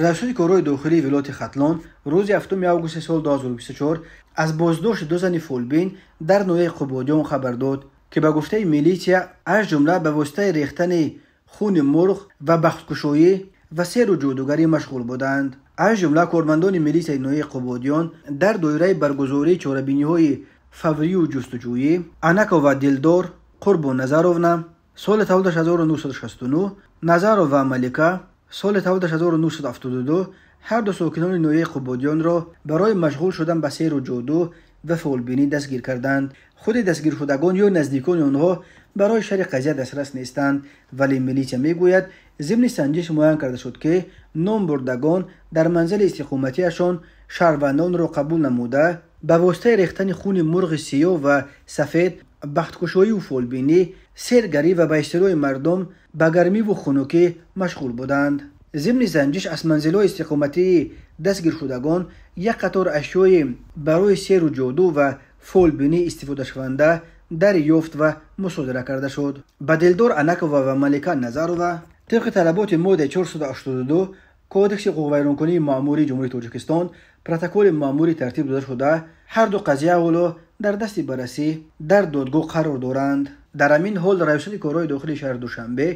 расули корҳои дохилии вилояти хатлон рӯзи 7 августи соли 2024 аз боздошти ду зани фолбин дар ноҳияи қубодиён хабар дод ки ба гуфтаи милисия аз ҷумла ба воситаи рехтани хуни мурғ ва бахткушоӣ ва серу ҷодугарӣ машғул буданд аз ҷумла кормандони милисияи ноҳияи қубодиён дар доираи баргузории чорабиниҳои фаврию ҷустуҷӯӣ анако ва дилдор қурбон назаровна соли таваллуд 1969 назаров ва малика соли тавл 1972 ҳар ду сокинони ноҳияи қубодиёнро барои машғул шудан ба сейру ҷоду ва фолбинӣ дастгир карданд худи дастгирхудагон ё наздикони онҳо барои шари қазия дастрас нестанд вале милисия мегӯяд зимни санҷиш муайян карда шуд ки номбурдагон дар манзили истиқоматиашон шаҳрвандонро қабул намуда ба воситаи рехтани хуни мурғи сиё ва сафед бахткушоиву фолбинӣ сергарӣ ва ба истирои мардум ба гармиву хунукӣ машғул буданд зимни занҷиш аз манзилҳои истиқоматии дастгиршудагон як қатор ашёи барои серу ҷоду ва фолбинӣ истифодашаванда дарёфт ва мусодира карда шуд ба дилдор анакова ва малика назарова тибқи талаботи модда 482 кодекси ҳуқуқвайронкунии маъмурии ҷумҳурии тоҷикистон протоколи маъмурӣ тартиб дода шуда ҳарду қазия авлу дар дасти баррасӣ дар додгоҳ қарор доранд дар ҳамин ҳол раёсати корҳои дохили шаҳри душанбе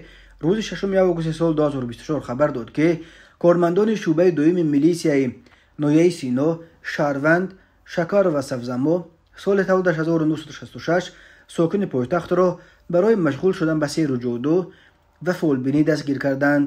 рӯзи 6 августи соли 2024 хабар дод ки кормандони шӯъбаи дуюми милисияи ноҳияи сино шаҳрванд шакар ва савзамо соли тавлидаш 1966 сокини пойтахтро барои машғул шудан ба сейру ҷоду ва фолбинӣ дастгир карданд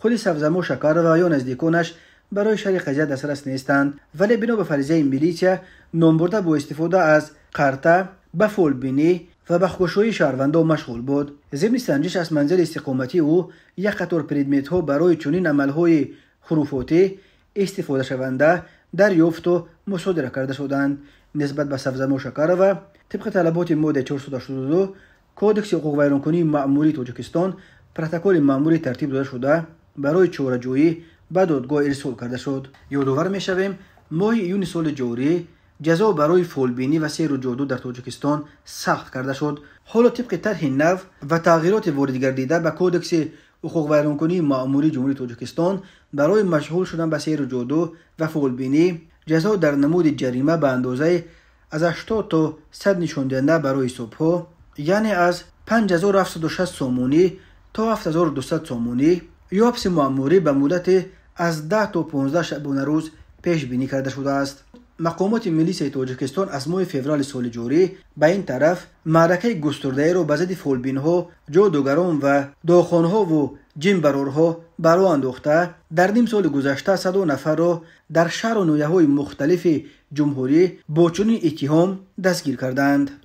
худи савзамо шакарова ё наздиконаш барои шари қазия дастрас нестанд вале бино ба фаризияи милисия номбурда бо истифода аз қарта ба фолбинӣ ва ба хушгӯшои шаҳрвандон машғул буд зимни санҷиш аз манзили истиқомати ӯ як қатор предметҳо барои чунин амалҳои хурофотӣ истифодашаванда дарёфту мусодира карда шуданд нисбат ба сабзамо шакарова тибқи талаботи модда 462 кодекси ҳуқуқ вайронкунии маъмурии тоҷикистон протоколи маъмурӣ тартиб дода шуда барои чораҷӯӣ به دادگاه ارسال کرده شد یادآور شویم ماه یونی سال جاری جزا برای فولبینی و سیر و جادو در تاجیکستان سخت کرده شد حالا طبق طرح نو و تغییرات وارد گردیده به کودکس حقوق ویرانکنی معموری جمهوری تاجیکستان برای مشغول شدن به سیر و جادو و فولبینی جزا در نمود جریمه به اندازه از 80 تا 100 نشانده برای صبح یعنی از 5760 سومونی تا 7200 سومونی ё ҳабси маъмурӣ ба муддати аз 10 то 15 шабона рӯз пешбинӣ карда шудааст мақомоти милисияи тоҷикистон аз моҳи феврали соли ҷорӣ ба ин тараф маъракаи густурдаеро ба зидди фолбинҳо ҷодугарон ва дохонҳову ҷинбарорҳо бароҳ андохта дар ним соли гузашта садо нафарро дар шаҳру ноҳияҳои мухталифи ҷумҳурӣ бо чунин иттиҳом дастгир карданд